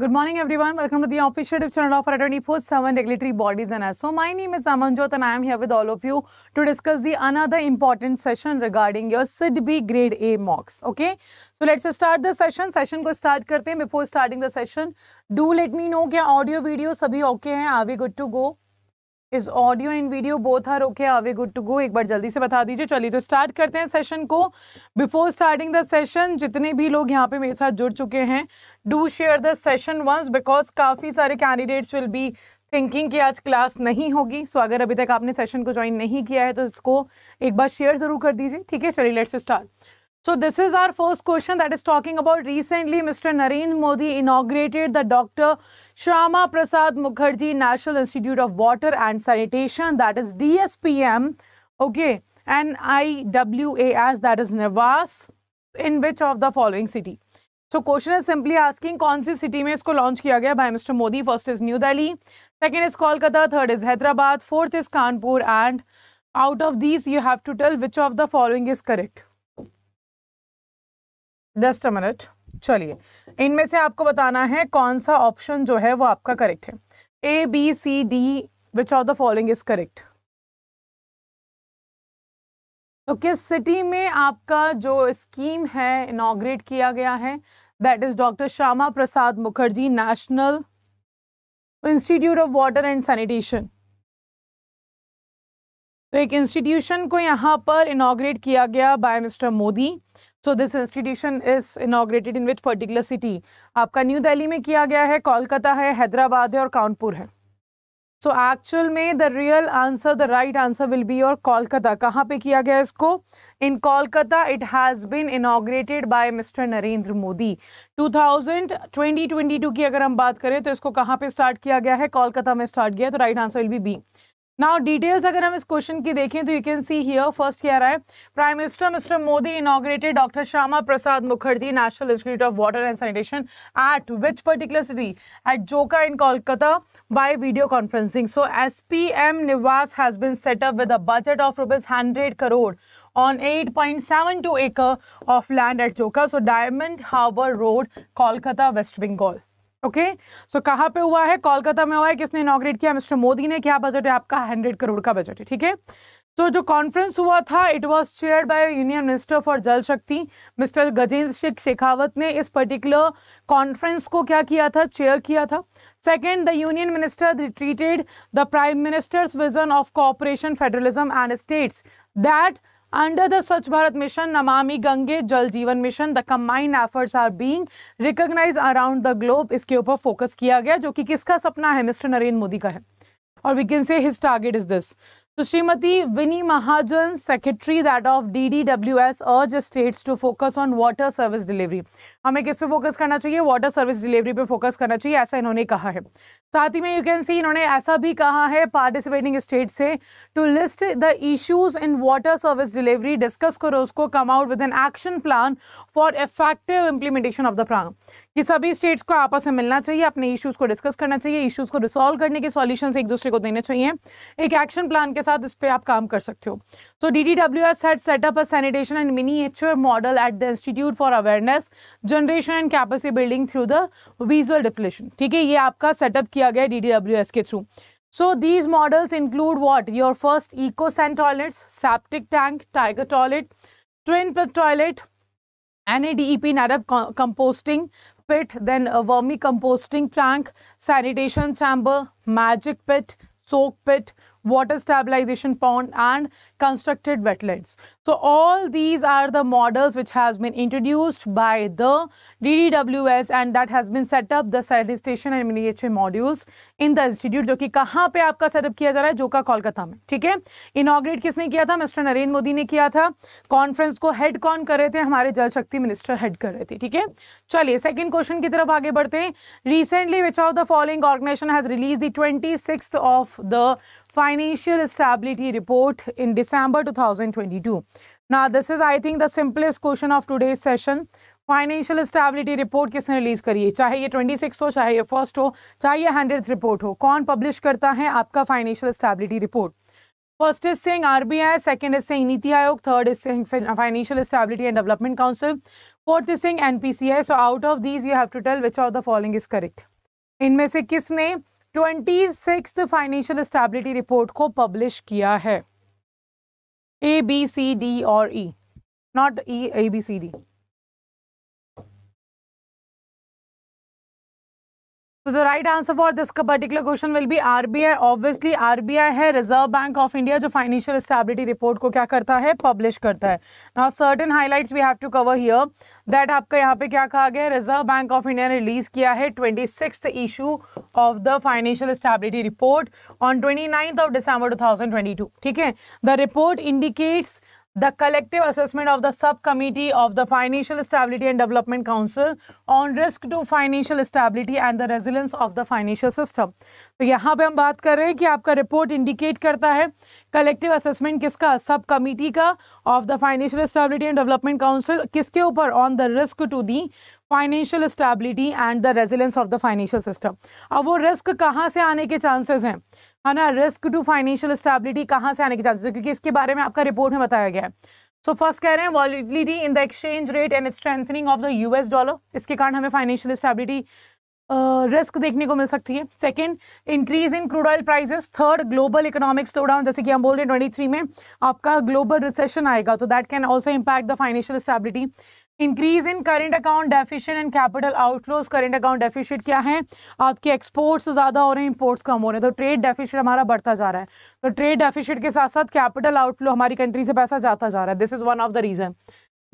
Good morning, everyone. Welcome to the official channel of our 24-7 regulatory bodies and us. So my name is Amanjot and I am here with all of you to discuss the another important session regarding your SIDB grade A mocks. Okay, so let's start the session. Session go start करते हैं. Before starting the session, do let me know क्या audio, video सभी okay हैं? Are we good to go? Is audio and video both are okay are we good to go एक बार जल्दी से बता दीजिए चलिए तो स्टार्ट करते हैं सेशन को बिफोर स्टार्टिंग द सेशन जितने भी लोग यहाँ पे मेरे साथ जुड़ चुके हैं do share the session once because काफ़ी सारे कैंडिडेट्स विल बी थिंकिंग कि आज क्लास नहीं होगी सो so, अगर अभी तक आपने सेशन को ज्वाइन नहीं किया है तो इसको एक बार शेयर ज़रूर कर दीजिए ठीक है चलिए let's start So this is our first question that is talking about recently Mr. Narendra Modi inaugurated the Dr. Shama Prasad Mukherjee National Institute of Water and Sanitation that is DSPM okay and IWAS that is NEVAS in which of the following city. So question is simply asking which city में इसको launch किया गया by Mr. Modi first is New Delhi second is Kolkata third is Hyderabad fourth is Kanpur and out of these you have to tell which of the following is correct. Just a minute चलिए इनमें से आपको बताना है कौन सा option जो है वो आपका करेक्ट है A B C D which of the following is correct तो किस सिटी में आपका जो स्कीम है इनाग्रेट किया गया है that is doctor Shyama Prasad Mukherjee national institute of water and sanitation तो एक इंस्टीट्यूशन को यहाँ पर इनाग्रेट किया गया by mister Modi so this institution is inaugurated in which particular city आपका न्यू दिल्ली में किया गया है कोलकाता है हैदराबाद है और कानपुर है सो एक्चुअल में the real answer the right answer will be और कोलकाता कहाँ पे किया गया इसको in Kolkata it has been inaugurated by mister Narendra Modi 2000 2022 की अगर हम बात करें तो इसको कहाँ पे स्टार्ट किया गया है कोलकाता में स्टार्ट किया तो right answer will be B now details अगर हम इस क्वेश्चन की देखें तो you can see here first क्या रहा है prime minister mister Modi inaugurated doctor Shyama Prasad Mukherjee national institute of water and sanitation at which particular city at Joka in Kolkata by video conferencing so S P M Niwas has been set up with a budget of rupees hundred crore on eight point seven two acre of land at Joka so Diamond Harbour Road Kolkata West Bengal okay okay? So so, कहाँ पे हुआ है कोलकाता में हुआ है किसने इनोग्रेट किया mister Modi ने क्या बजट है आपका हंड्रेड करोड़ का बजट है ठीक है तो जो कॉन्फ्रेंस हुआ था it was chaired by union minister for Jal Shakti mister Gajendra Singh Shekhawat ने इस पर्टिकुलर कॉन्फ्रेंस को क्या किया था चेयर किया था second the union minister reiterated the prime minister's vision of cooperation federalism and states that Under the Swachh Bharat Mission, Namami Gange Jal Jeevan Mission, the combined efforts are being recognized around the globe. इसके ऊपर focus किया गया जो कि किसका सपना है mister Narendra Modi का है और we can say his target is this So Srimati that Mahajan, Secretary that of DDWS अर्ज states to focus on water service delivery. हमें किस पे फोकस करना चाहिए वाटर सर्विस डिलीवरी पे फोकस करना चाहिए ऐसा इन्होंने कहा है साथ ही में यू कैन सी इन्होंने ऐसा भी कहा है पार्टिसिपेटिंग स्टेट से to list the issues in water service delivery discuss करो उसको come out with an action plan for effective implementation of the plan कि सभी स्टेट्स को आपस में मिलना चाहिए अपने इश्यूज को डिस्कस करना चाहिए इश्यूज को रिसॉल्व करने के सॉल्यूशन एक दूसरे को देने चाहिए एक एक्शन प्लान के साथ इस पर आप काम कर सकते हो so D D W S had set up sanitation and एचर model at the institute for awareness generation and capacity building through the visual depiction ठीक है ये आपका सेटअप किया गया डी डी डब्ल्यू एस के through So these models include what? Your first eco-san toilets, septic tank, toilet N A D E P नरब composting pit, then a vermicomposting tank, sanitation chamber, magic pit, soak pit, water stabilization pond and constructed wetlands. So all these are the models which has been introduced by the DDWS and that has been set up the sanitation and miniature modules in the institute jo ki kahan pe aapka आपका set up किया जा रहा है Joka kolkata mein theek hai inaugurate kisne kiya tha mr narend modi ne kiya tha conference ko head kon kar rahe the hamare jal shakti minister head kar rahe the theek hai chaliye second question ki taraf aage badhte hain recently which of the following organization has released the 26th of the financial stability report in December 2022. Now, this is, I think, the simplest question of today's session. Financial stability report किसने release करी है चाहे ये twenty six हो चाहे ये first हो चाहे ये हंड्रेड रिपोर्ट हो कौन पब्लिश करता है आपका financial stability report first is R B I second is सिंग नीति आयोग थर्ड इज सिंग financial stability and development council fourth is N P C I so out of these you have to tell which of the following is correct इनमें से किसने twenty six financial stability report को publish किया है A B C D और E not E A B C D So the right answer for this particular question will be RBI. Obviously RBI है Reserve Bank of India जो financial stability report को क्या करता है publish करता है Now certain highlights we have to cover here that आपका यहाँ पे क्या कहा गया Reserve Bank of India ने release किया है 26th issue of the financial stability report on 29th of December 2022 ठीक है The report indicates the collective assessment of the subcommittee of the Financial Stability and Development Council on risk to financial stability and the resilience of the financial system. तो यहाँ पे हम बात कर रहे हैं कि आपका रिपोर्ट इंडिकेट करता है कलेक्टिव असेसमेंट किसका सब कमेटी का of the financial stability and development council किसके ऊपर on the risk to the financial stability and the resilience of the financial system अब वो रिस्क कहाँ से आने के चांसेस हैं है हाँ ना रिस्क टू फाइनेंशियल स्टेबिलिटी कहाँ से आने के चांसेस है क्योंकि इसके बारे में आपका रिपोर्ट में बताया गया है सो फर्स्ट कह रहे हैं volatility in the exchange rate and strengthening of the US dollar इसके कारण हमें फाइनेंशियल स्टेबिलिटी रिस्क देखने को मिल सकती है second increase in crude oil prices third global economic slowdown जैसे कि हम बोल रहे हैं ट्वेंटी में आपका ग्लोबल रिसेशन आएगा तो that can also impact the financial stability increase in current account deficit and capital outflows current account deficit क्या है आपके एक्सपोर्ट्स ज़्यादा हो रहे हैं इंपोर्ट्स कम हो रहे हैं तो ट्रेड डेफिशिएट हमारा बढ़ता जा रहा है तो ट्रेड डेफिशिएट के साथ साथ कैपिटल आउटफ्लो हमारी कंट्री से पैसा जाता जा रहा है this is one of the reason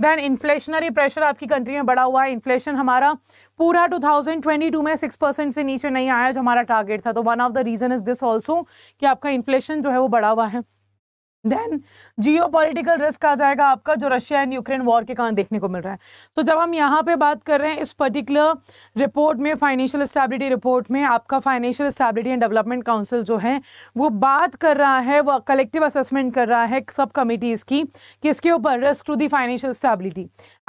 then inflationary pressure आपकी कंट्री में बढ़ा हुआ है इन्फ्लेशन हमारा पूरा 2022 में 6 परसेंट से नीचे नहीं आया जो हमारा टारगेट था तो one of the reason is this also कि आपका इन्फ्लेशन जो है वो बढ़ा हुआ है देन जियो रिस्क आ जाएगा आपका जो रशिया एंड यूक्रेन वॉर के कारण देखने को मिल रहा है तो जब हम यहाँ पे बात कर रहे हैं इस पर्टिकुलर रिपोर्ट में फाइनेंशियल स्टेबिलिटी रिपोर्ट में आपका financial stability and development council जो है वो बात कर रहा है वो कलेक्टिव असेसमेंट कर रहा है सब कमिटीज़ की किसके ऊपर risk to the financial stability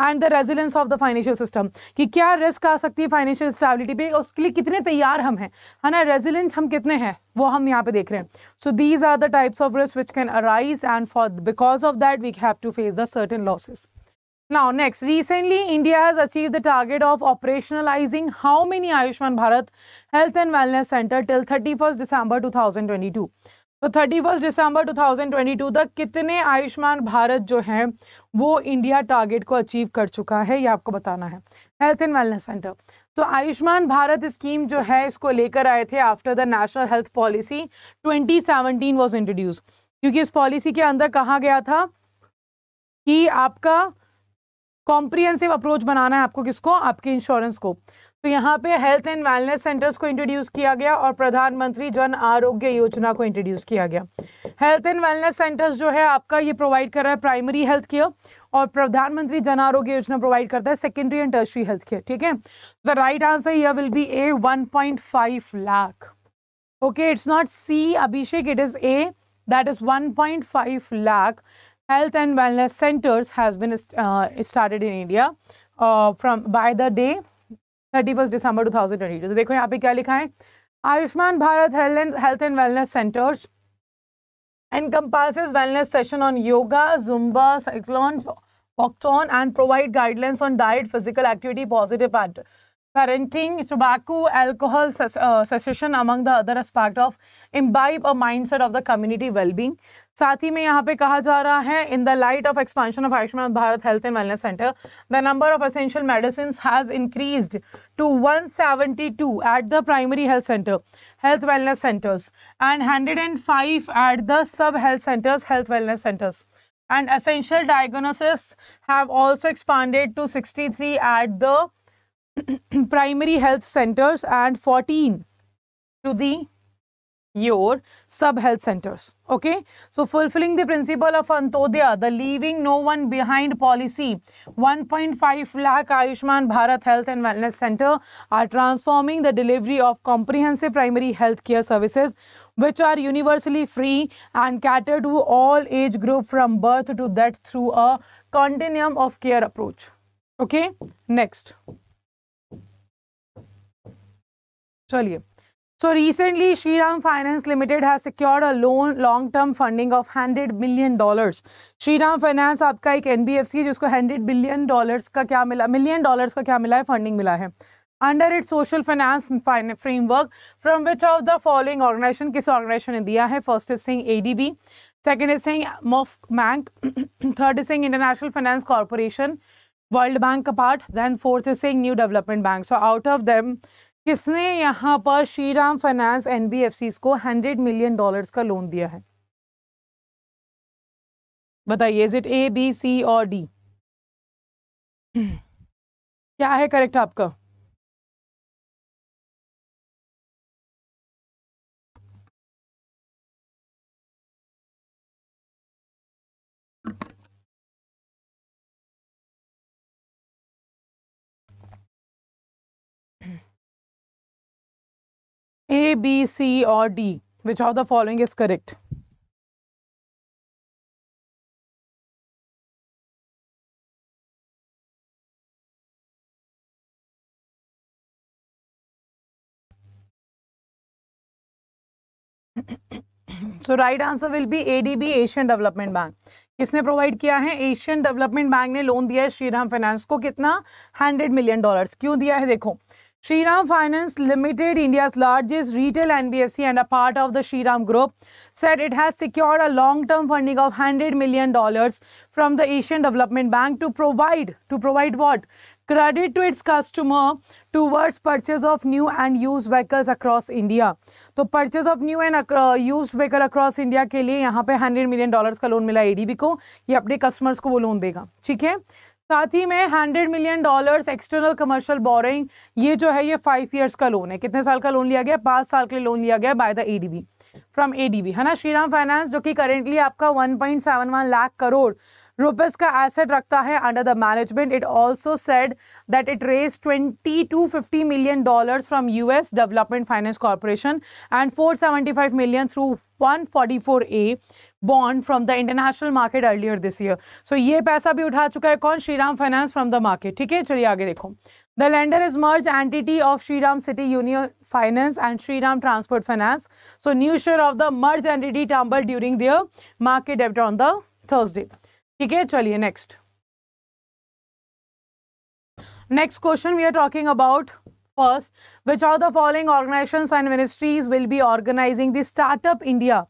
and the resilience of the financial system कि क्या रिस्क आ सकती है फाइनेंशियल स्टेबिलिटी पे उसके लिए कितने तैयार हम हैं है ना रेजिलेंट हम कितने हैं वो हम यहाँ पे देख रहे हैं so these are the types of risk which can arise and for because of that we have to face the certain losses now next recently India has achieve the target of operationalizing how many Ayushman Bharat health and wellness center till thirty first Center two thousand twenty two तो thirty first दिसंबर 2022 तक कितने आयुष्मान भारत जो है वो India target को achieve कर चुका है ये आपको बताना है हेल्थ एंड वेलनेस सेंटर तो आयुष्मान भारत स्कीम जो है इसको लेकर आए थे after the national health policy 2017 was introduce क्योंकि इस पॉलिसी के अंदर कहा गया था कि आपका कॉम्प्रिहेंसिव अप्रोच बनाना है आपको किसको आपके इंश्योरेंस को तो यहाँ पे हेल्थ एंड वेलनेस सेंटर्स को इंट्रोड्यूस किया गया और प्रधानमंत्री जन आरोग्य योजना को इंट्रोड्यूस किया गया हेल्थ एंड वेलनेस सेंटर्स जो है आपका ये प्रोवाइड कर रहा है प्राइमरी हेल्थ केयर और प्रधानमंत्री जन आरोग्य योजना प्रोवाइड करता है secondary and tertiary health care ठीक है द राइट आंसर यह will be A one point five lakh okay it's not C Abhishek it is A that is one point five lakh health and wellness centers has been started in India from by the day thirty first December two thousand twenty two देखो यहाँ पे क्या लिखा है Ayushman Bharat health and wellness centers and कंपल्सिज wellness session on yoga Zumba cyclothon walkathon and provide guidelines on diet physical activity positive pattern Parenting, tobacco, alcohol uh, cessation among the other aspect of imbibe a mindset of the community well-being. साथ ही में यहाँ पे कहा जा रहा है in the light of expansion of Ayushman Bharat health and wellness center the number of essential medicine has increased to 172 at the primary health center health wellness centers and 105 at the sub health centers health wellness centers and essential diagnoses have also expanded to 63 at the primary health centers and 14 to the your sub health centers okay so fulfilling the principle of antodaya the leaving no one behind policy 1.5 lakh ayushman bharat health and wellness center are transforming the delivery of comprehensive primary health care services which are universally free and cater to all age group from birth to death through a continuum of care approach okay next चलिए so recently Shriram finance limited secured a loan long term funding of hundred 100 million Shri Ram finance आपका एक सी जिसको hundred billion dollars का क्या मिला million dollars का क्या मिला है फंडिंग मिला है under it social finance framework from which of the following organization किस ऑर्गेनाइजेशन ने दिया है फर्स्ट इज सिंह एडीबी सेकेंड इज सिंह मॉफ बैंक थर्ड इज सिंह international finance corporation world bank का पार्ट देन फोर्थ इज सिंह new development bank so out of them किसने यहाँ पर श्री राम फाइनेंस एन को हंड्रेड मिलियन डॉलर्स का लोन दिया है बताइए is it A B C और डी hmm. क्या है करेक्ट आपका ए बी सी और D which of the following is correct so right answer will be ADB Asian development bank किसने प्रोवाइड किया है एशियन डेवलपमेंट बैंक ने लोन दिया है श्रीराम फाइनेंस को कितना हंड्रेड मिलियन डॉलर्स क्यों दिया है देखो Shriram Finance Limited, India's largest retail NBFC and a part of the Shriram Group, said it has secured a long-term funding of $100 million from the Asian Development Bank to provide, to provide what? Credit to its customer towards purchase of new and used vehicles across India. तो purchase of new and used vehicle across India के लिए यहाँ पे 100 million dollars का loan मिला ADB को ये अपने customers को वो लोन देगा ठीक है साथ ही में hundred million dollars external commercial borrowing ये जो है ये फाइव ईयर्स का लोन है कितने साल का लोन लिया गया पाँच साल के लिए लोन लिया गया by the A D B from A D B है ना श्रीराम फाइनेंस जो कि करेंटली आपका one point seven one lakh crore rupees का एसेट रखता है under the management it also said that it raise twenty two fifty million dollars from U S development finance corporation and four seventy five million through one forty four A bond from the international market earlier this year. So ये पैसा भी उठा चुका है कौन Shriram finance from the market ठीक है चलिए आगे देखो The lender is merged entity of Shriram City Union Finance and Shriram Transport Finance. So new share of the merged entity tumbled during the market debit on the Thursday. ठीक है चलिए next. Next question we are talking about first which of the following organizations and ministries will be organizing the Startup India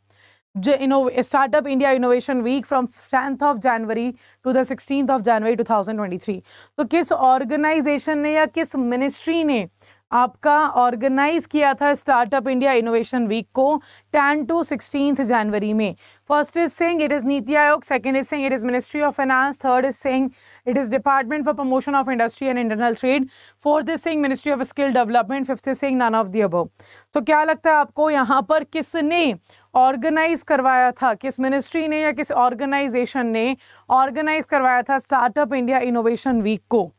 जो इनो startup India innovation week from tenth of January to the sixteen of January two thousand twenty three तो किस organisation ने या किस ministry ने आपका organise किया था स्टार्टअप इंडिया इनोवेशन वीक को टेन टू सिक्सटीन जनवरी में फर्स्ट इज सिंग it is NITI Aayog second is सिंग it is ministry of finance third is सिंग it is department for promotion of industry and internal trade fourth is सिंग ministry of skill development fifth is Singh none of the above तो क्या लगता है आपको यहाँ पर किसने ऑर्गेनाइज करवाया था किस मिनिस्ट्री ने या किस ऑर्गेनाइजेशन ने ऑर्गेनाइज करवाया था स्टार्टअप इंडिया इनोवेशन वीक को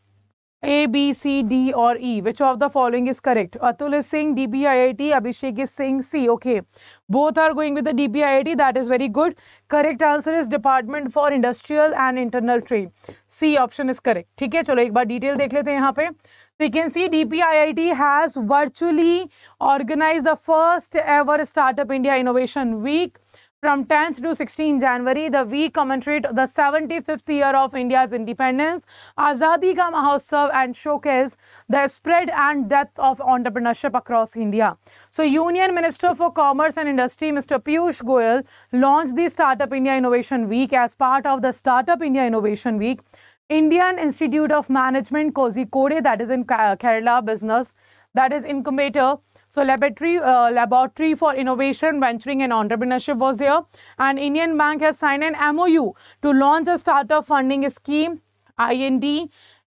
A, B, C, D or E. Which of the following is correct? Atul is saying DBIIT. Abhishek is saying C. Okay. Both are going with the DBIIT. That is very good. Correct answer is Department for Industrial and Internal Trade. C option is correct. Okay, है चलो एक बार detail देख लेते हैं यहाँ पे. So you can see DPIIT has virtually organized the first ever Startup India Innovation Week. From 10th to 16 January, the week commemorate the 75th year of India's independence, Azadi Ka Mahotsav and showcase the spread and depth of entrepreneurship across India. So, Union Minister for Commerce and Industry, Mr. Piyush Goyal, launched the Startup India Innovation Week as part of the Startup India Innovation Week. Indian Institute of Management, Kozhikode, that is in Kerala Business, that is incubator, So laboratory, uh, laboratory for innovation, venturing and entrepreneurship was there. And Indian Bank has signed an MOU to launch a startup funding scheme, IND,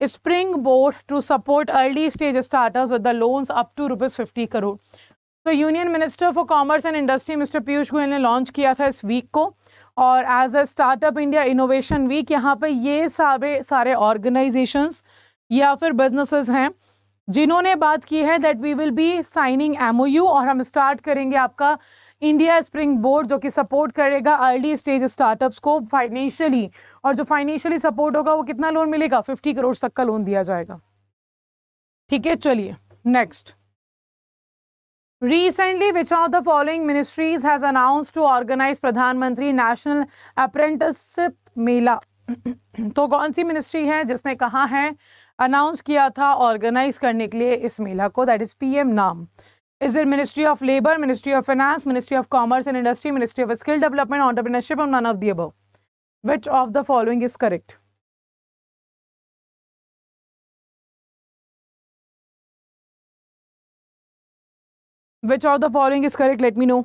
spring board to support early stage startups with the loans up to rupees 50 crore so union minister for commerce and industry mr piyush Goyal ne launch kiya tha is week ko और as a startup India innovation week यहाँ पे ये सारे सारे organisations या फिर businesses हैं जिन्होंने बात की है that we will be signing MOU और हम स्टार्ट करेंगे आपका इंडिया स्प्रिंग बोर्ड जो कि सपोर्ट करेगा अर्ली स्टेज स्टार्टअप्स को फाइनेंशियली और जो फाइनेंशियली सपोर्ट होगा वो कितना लोन मिलेगा फिफ्टी करोड़ तक का लोन दिया जाएगा ठीक है चलिए next Recently, which of the following ministries has announced to organize Pradhan Mantri National Apprenticeship Mela? तो कौन सी मिनिस्ट्री है जिसने कहा है अनाउंस किया था ऑर्गेनाइज करने के लिए इस मेला को दैट इज़ पीएम नाम is it ministry of labour ministry of finance ministry of commerce and industry ministry of skill development entrepreneurship and none of the above which of the following is correct which of the following is correct let me know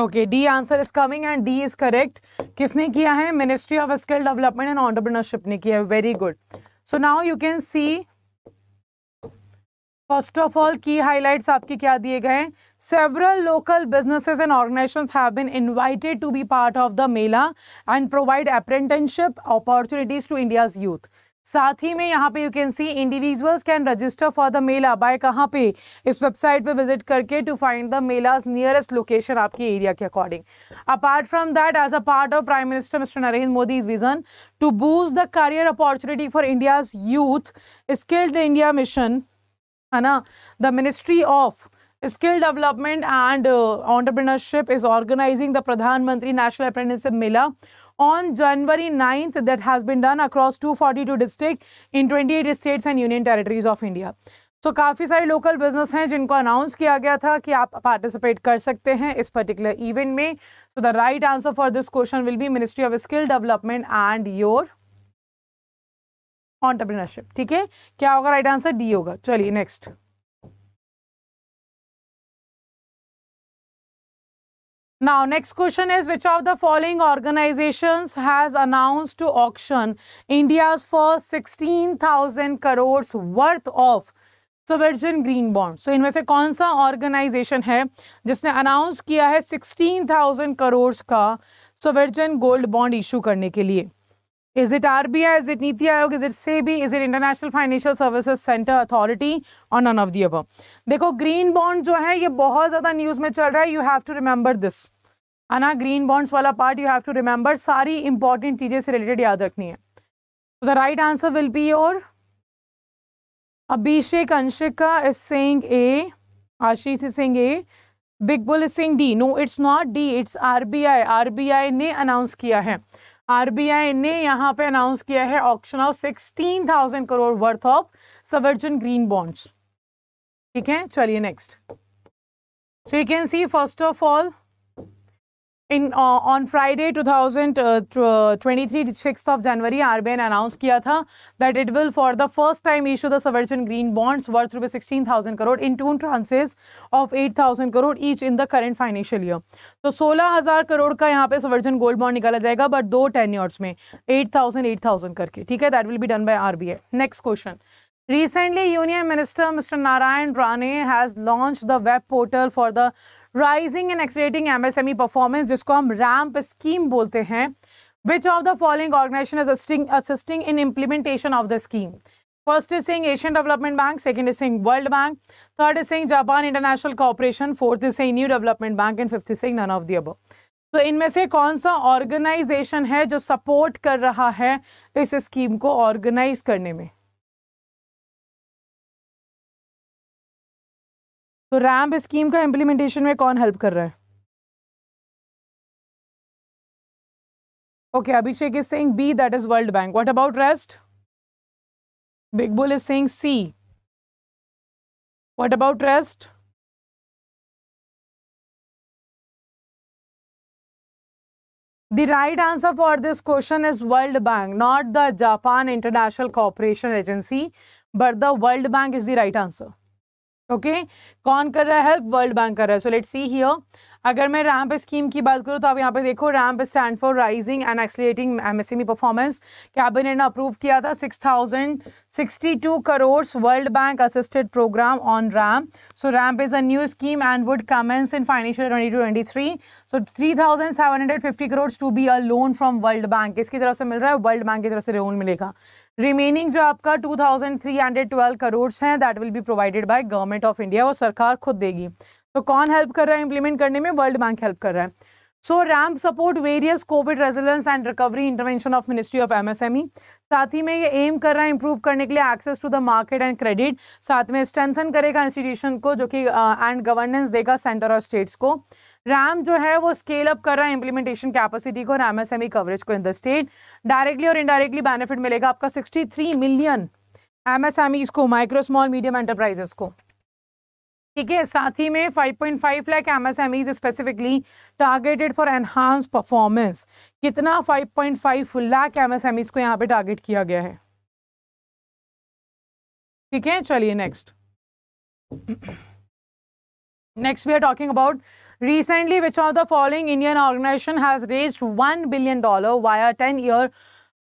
okay D answer is coming and D is correct किसने किया है ministry of skill development and entrepreneurship ने किया है very good so now you can see first of all की highlights आपके क्या दिए गए हैं several local businesses and organisation have been invited to be part of the mela and provide apprenticeship opportunities to India's youth साथ ही में यहाँ पे you can see individuals can register for the mela by कहाँ पे इस वेबसाइट पे विजिट करके to find the mela's nearest location आपके एरिया के according apart from that as a part of prime minister mister Narendra Modi is vision to boost the career opportunity for India's youth skilled India mission है ना the ministry of skill development and entrepreneurship is organising the Pradhan Mantri national mantri mela on January 9th that has been done across 242 districts in 28 states and union territories of India. So so, काफ़ी सारे local business हैं जिनको announce किया गया था कि आप participate कर सकते हैं इस पर्टिकुलर इवेंट में so the right answer for this question will be ministry of skill development and your entrepreneurship ठीक है क्या होगा राइट आंसर डी होगा चलिए next Now, next question is which of the following organizations has announced to auction India's first 16,000 crores worth of Subvergent Green Bond. So, in which organization has announced 16,000 crores ka Subvergent Gold Bond issue? Karne ke liye. Is it RBI? Is it Niti Aayog? Is it SEBI? Is it International Financial Services Center Authority? Or none of the above? देखो green bond जो है ये बहुत ज़्यादा news में चल रहा है you have to remember this है ना ग्रीन बॉन्ड्स वाला part you have to remember सारी इंपॉर्टेंट चीज़ें से रिलेटेड याद रखनी है the right answer will be और Abhishek Anshika is saying A. Ashish is saying A. Big Bull is saying D. No, it's not D. It's RBI. RBI ने announce किया है आरबीआई ने यहाँ पे अनाउंस किया है option of sixteen thousand crore worth of sovereign green bonds ठीक है चलिए next so you can see first of all in on Friday 2023 six of January R B announce किया था that it will for the first time issue the sovereign green bonds worth rupaye sixteen thousand crore in two tranches of eight thousand crore each in the current financial year तो सोलह हज़ार करोड़ का यहाँ पे सवर्जन gold bond निकाला जाएगा बट दो टेन ईयर्स में एट थाउजेंड एट थाउजेंड करके ठीक है that will be done by R B I next question recently union minister mister Narayan Rane has launched the web portal for the raising and accelerating MSME performance जिसको हम RAMP scheme बोलते हैं which of the following organisation assisting assisting in implementation of the scheme first is sing Asian development bank second is sing world bank third is sing Japan international cooperation fourth is sing new development bank and fifth is Singh none of the above तो इनमें से कौन सा organisation है जो support कर रहा है इस स्कीम को ऑर्गेनाइज करने में तो रैम्प स्कीम का इम्प्लीमेंटेशन में कौन हेल्प कर रहा है okay Abhishek is saying B that is world bank what about rest big bull is saying C what about rest the right answer for this question is world bank not the Japan international cooperation agency but the world bank is the right answer okay कौन कर रहा है help world bank कर रहा है so let see here अगर मैं ramp scheme की बात करूँ तो आप यहाँ पे देखो RAMP stand for raising and accelerating MSME performance cabinet ने अप्रूव किया था six thousand sixty two crore world bank assisted programme on RAM so RAMP is a new scheme and would commence in financial twenty two twenty three so three thousand seven hundred fifty crore to be a loan from world bank इसकी तरफ से मिल रहा है world bank की तरफ से loan मिलेगा remaining जो आपका two thousand three hundred twelve crore हैं that will be provided by government of India वो सरकार खुद देगी तो कौन हेल्प कर रहा है इंप्लीमेंट करने में वर्ल्ड बैंक हेल्प कर रहा है so RAMP support various COVID resilience and recovery intervention of ministry of MSME साथ ही में ये एम कर रहा है इंप्रूव करने के लिए access to the market and credit साथ में स्ट्रेंथन करेगा इंस्टीट्यूशन को जो कि एंड गवर्नेंस देगा सेंटर और स्टेट्स को रैम जो है वो स्केल अप कर रहा है इंप्लीमेंटेशन कैपेसिटी को और एमएसएमई कवरेज e को इन द स्टेट डायरेक्टली और इनडायरेक्टली बेनिफिट मिलेगा आपका सिक्सटी थ्री मिलियन एम को माइक्रो स्मॉल मीडियम एंटरप्राइजेस को ठीक है साथ ही में 5.5 M is specifically targeted for enhance performance कितना 5.5 एम ईज को यहाँ पे टारगेट किया गया है ठीक है चलिए next next we are talking about recently which of the following Indian organisation has raised one billion dollar via ten year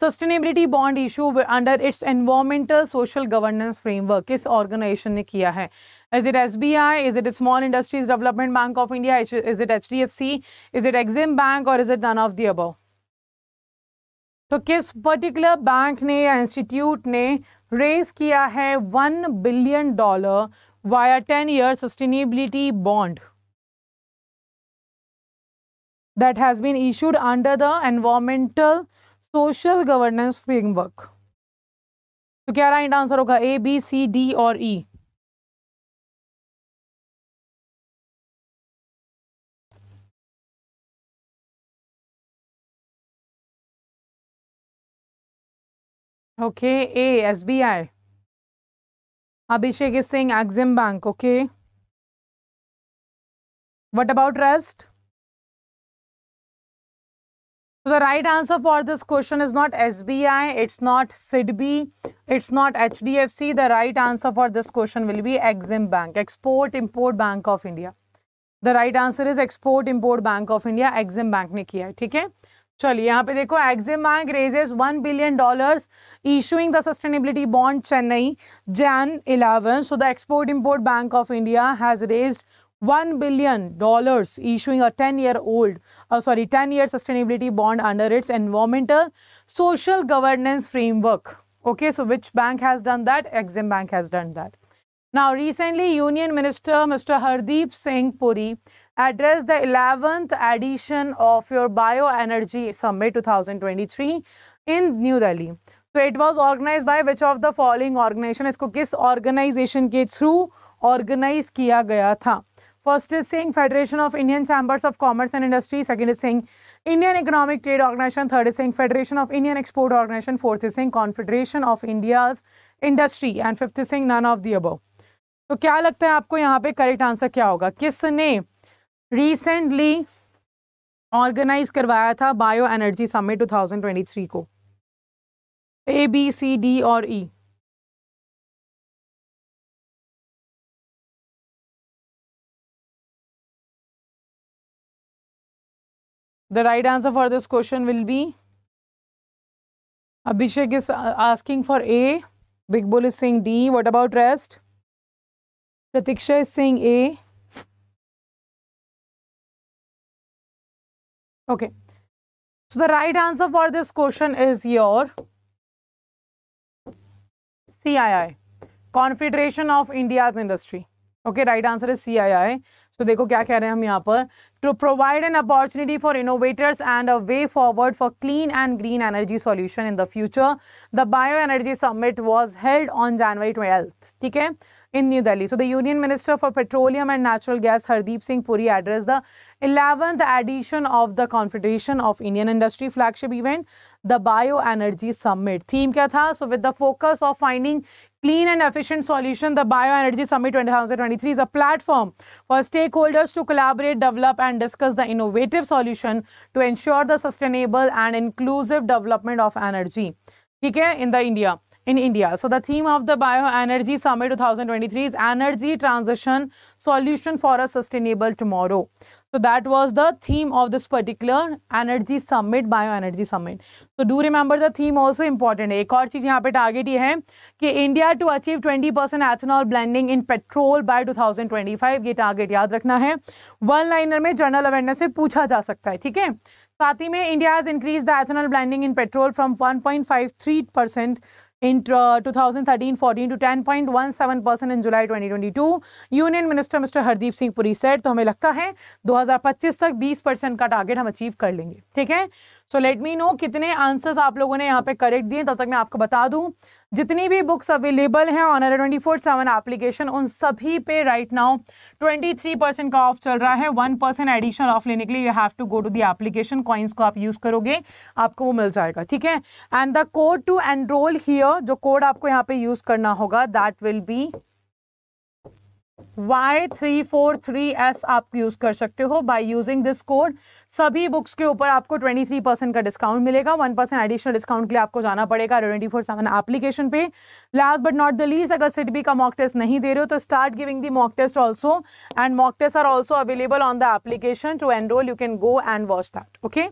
sustainability bond issue under its environmental social governance framework किस organisation ने किया है Is it SBI? Is it Small Industries Development Bank of India? Is it HDFC? Is it Exim Bank or is it none of the above? So, किस particular bank ने या institute ने raise किया है one billion dollar via that has been issued under the environmental social governance framework So, क्या right answer होगा A B C Okay, A, SBI. Abhishek is saying Axim Bank, okay. What about rest? So the right answer for this question is not SBI, it's not SIDBI, it's not HDFC. The right answer for this question will be Exim Bank, Export Import Bank of India. The right answer is Export Import Bank of India, Exim Bank ne किया है, चलिए यहाँ पे देखो EXIM bank raises one billion dollars issuing the sustainability bond Chennai Jan eleven so the export import bank of India has raise one billion dollars issuing a ten year old sorry ten year sustainability bond under its environmental social governance framework okay so which bank has done that EXIM bank has done that Now, recently, Union Minister Mr. Hardeep Singh Puri addressed the 11th edition of your Bioenergy Summit 2023 in New Delhi. So, it was organized by which of the following organization? इसको किस organization के through organize किया गया था? First is saying Federation of Indian Chambers of Commerce and Industry. Second is saying Indian Economic Trade Organization. Third is saying Federation of Indian Export Organization. Fourth is saying Confederation of India's Industry. And fifth is saying none of the above. तो क्या लगता है आपको यहाँ पे correct answer क्या होगा किसने रिसेंटली ऑर्गेनाइज करवाया था bio energy summit two thousand twenty three को ए बी सी डी और E the right answer for this question will be Abhishek is asking for A big bull is sing D what about rest Pratiksha is saying A. Okay. So the right answer for this question is your CII, Confederation of India's Industry. Okay, right answer is CII. So, देखो क्या कह रहे हम यहाँ पर to provide an opportunity for innovators and a way forward for clean and green energy solution in the future. The bioenergy summit was held on January 12th. ठीक है? in New Delhi. So the Union Minister for Petroleum and Natural Gas, Hardeep Singh Puri, addressed the 11th edition of the Confederation of Indian Industry flagship event, the Bioenergy Summit. Theme kya tha? So with the focus of finding clean and efficient solution, the Bioenergy Summit 2023 is a platform for stakeholders to collaborate, develop and discuss the innovative solution to ensure the sustainable and inclusive development of energy. Okay, in the India. in India. So the theme of the Bioenergy Summit 2023 is Energy Transition Solution for a Sustainable Tomorrow. So that was the theme of this particular Energy Summit, Bioenergy Summit. So do remember the theme also important है एक और चीज़ यहाँ पे target ये है कि India to achieve 20 percent ethanol blending in petrol by 2025 ये target याद रखना है वन लाइनर में जनरल अवेयरनेस से पूछा जा सकता है ठीक है साथ ही में India has increase the ethanol blending in petrol from 1.53 percent in 2013-14 uh, to 10.17 percent in July 2022 union minister mister Hardeep Singh Puri set तो हमें लगता है 2025 तक 20 परसेंट का टारगेट हम अचीव कर लेंगे ठीक है सो लेट मी नो कितने आंसर्स आप लोगों ने यहाँ पे करेक्ट दिए तब तक मैं आपको बता दूँ जितनी भी बुक्स अवेलेबल हैं uh twenty four seven application उन सभी पे right now twenty three percent का ऑफ चल रहा है वन परसेंट एडिशनल ऑफ लेने के लिए you have to go to the application coins को आप यूज़ करोगे आपको वो मिल जाएगा ठीक है and the code to enrol here जो कोड आपको यहाँ पे यूज़ करना होगा that will be Y three four three S आप यूज़ कर सकते हो बाय यूजिंग दिस कोड सभी बुक्स के ऊपर आपको ट्वेंटी थ्री परसेंट का डिस्काउंट मिलेगा वन परसेंट एडिशनल डिस्काउंट के लिए आपको जाना पड़ेगा ट्वेंटी फोर सेवन एप्लीकेशन पे last but not the least अगर सिट का मॉक टेस्ट नहीं दे रहे हो तो start giving the mock test also and mock test are also available on the application to enrol you can go and watch that okay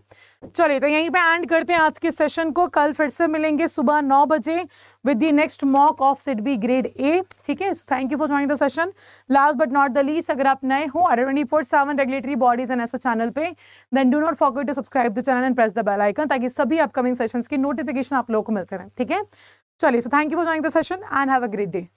चलिए तो यहीं पे एंड करते हैं आज के सेशन को कल फिर से मिलेंगे सुबह नौ बजे with the next mock of सिट ग्रेड ए ठीक है thank you for joining the session last but not the least अगर आप नए हो अरे twenty four seven regulatory bodies and एसो चैनल पे then do not forget to subscribe the channel and press the bell icon ताकि सभी upcoming sessions की नोटिफिकेशन आप लोगों को मिलते रहे ठीक है चलिए so thank you for joining the session and have a great day